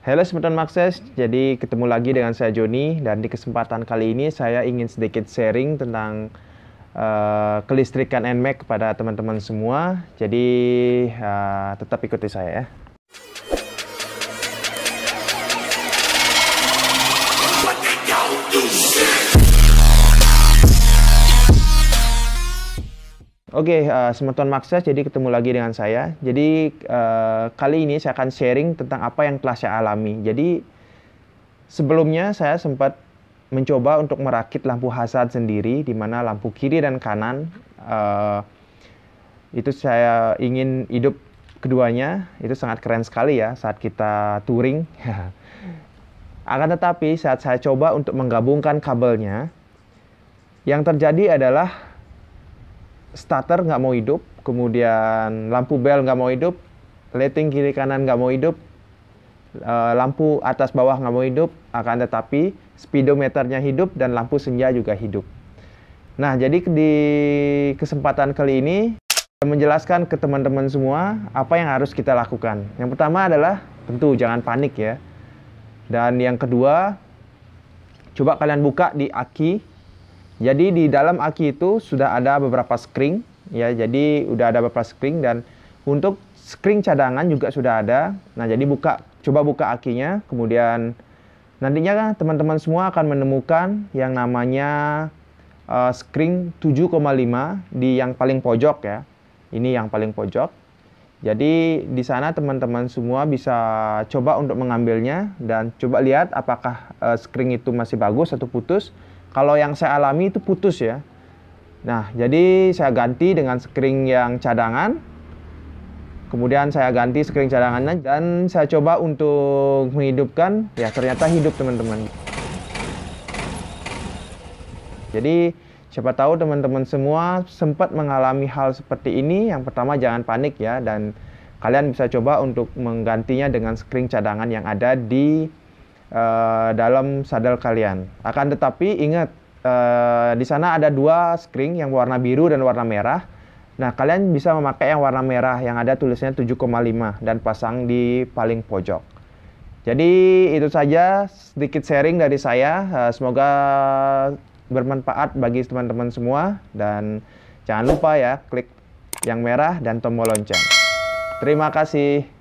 Halo Smarton Makses, jadi ketemu lagi dengan saya Joni dan di kesempatan kali ini saya ingin sedikit sharing tentang uh, kelistrikan NMAX kepada teman-teman semua. Jadi uh, tetap ikuti saya ya. Oke, okay, uh, eh, Semeton Maxes, jadi ketemu lagi dengan saya. Jadi uh, kali ini saya akan sharing tentang apa yang telah saya alami. Jadi sebelumnya saya sempat mencoba untuk merakit lampu hazard sendiri, di mana lampu kiri dan kanan uh, itu saya ingin hidup keduanya. Itu sangat keren sekali ya saat kita touring. Akan tetapi saat saya coba untuk menggabungkan kabelnya, yang terjadi adalah starter nggak mau hidup, kemudian lampu bel nggak mau hidup, lighting kiri kanan nggak mau hidup, eh, lampu atas bawah nggak mau hidup, akan tetapi speedometernya hidup dan lampu senja juga hidup. Nah, jadi di kesempatan kali ini menjelaskan ke teman-teman semua apa yang harus kita lakukan. Yang pertama adalah tentu jangan panik ya. Dan yang kedua, coba kalian buka di aki jadi di dalam aki itu sudah ada beberapa screen ya. Jadi udah ada beberapa screen dan untuk screen cadangan juga sudah ada. Nah, jadi buka coba buka akinya kemudian nantinya teman-teman semua akan menemukan yang namanya uh, skring 7,5 di yang paling pojok ya. Ini yang paling pojok. Jadi di sana teman-teman semua bisa coba untuk mengambilnya dan coba lihat apakah uh, skring itu masih bagus atau putus kalau yang saya alami itu putus ya. Nah, jadi saya ganti dengan skring yang cadangan. Kemudian saya ganti skring cadangannya dan saya coba untuk menghidupkan. Ya, ternyata hidup teman-teman. Jadi, siapa tahu teman-teman semua sempat mengalami hal seperti ini. Yang pertama jangan panik ya dan kalian bisa coba untuk menggantinya dengan skring cadangan yang ada di uh, dalam sadel kalian. Akan tetapi ingat uh, di sana ada dua skring yang warna biru dan warna merah. Nah, kalian bisa memakai yang warna merah yang ada tulisnya 7,5 dan pasang di paling pojok. Jadi itu saja sedikit sharing dari saya. Eh, semoga bermanfaat bagi teman-teman semua dan jangan lupa ya klik yang merah dan tombol lonceng. Terima kasih.